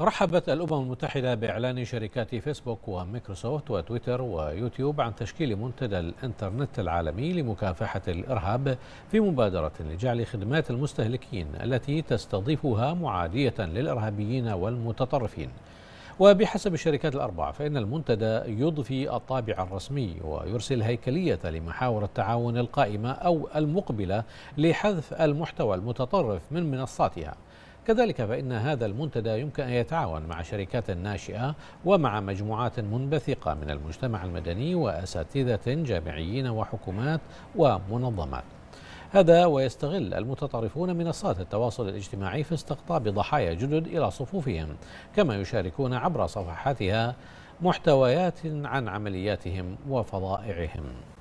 رحبت الأمم المتحدة بإعلان شركات فيسبوك وميكروسوفت وتويتر ويوتيوب عن تشكيل منتدى الإنترنت العالمي لمكافحة الإرهاب في مبادرة لجعل خدمات المستهلكين التي تستضيفها معادية للإرهابيين والمتطرفين وبحسب الشركات الأربع فإن المنتدى يضفي الطابع الرسمي ويرسل هيكلية لمحاور التعاون القائمة أو المقبلة لحذف المحتوى المتطرف من منصاتها كذلك فإن هذا المنتدى يمكن أن يتعاون مع شركات ناشئة ومع مجموعات منبثقة من المجتمع المدني وأساتذة جامعيين وحكومات ومنظمات هذا ويستغل المتطرفون منصات التواصل الاجتماعي في استقطاب ضحايا جدد إلى صفوفهم كما يشاركون عبر صفحاتها محتويات عن عملياتهم وفضائعهم